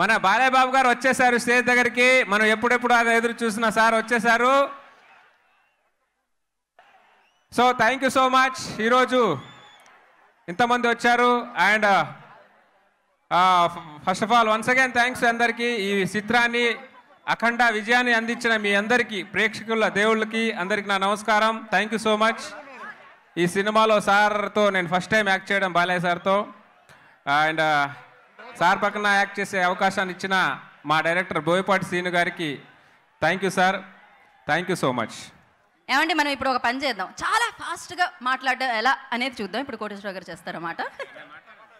మన బాలయబాబు గారు వచ్చేసారు స్టేజ్ దగ్గరికి మనం ఎప్పుడెప్పుడు అది ఎదురు చూసిన సార్ వచ్చేసారు so thank you so much ఈరోజు ఇంతమంది వచ్చారు and first of all once again thanks అందరికీ ఈ చిత్రాన్ని అఖండ విజయాన్ని అందించిన మీ అందరికీ ప్రేక్షకుల దేవుళ్ళకి అందరికీ నా నమస్కారం థ్యాంక్ యూ సో మచ్ ఈ సినిమాలో సార్తో నేను ఫస్ట్ టైం యాక్ట్ చేయడం బాలయ్య సార్తో అండ్ సార్ పక్కన యాక్ట్ చేసే అవకాశాన్ని ఇచ్చిన మా డైరెక్టర్ బోయపాటి సీను గారికి thank you sir thank you so much ఏమండి మనం ఇప్పుడు ఒక పని చేద్దాం చాలా ఫాస్ట్గా మాట్లాడడం ఎలా అనేది చూద్దాం ఇప్పుడు కోటేశ్వర గారు చేస్తారన్నమాట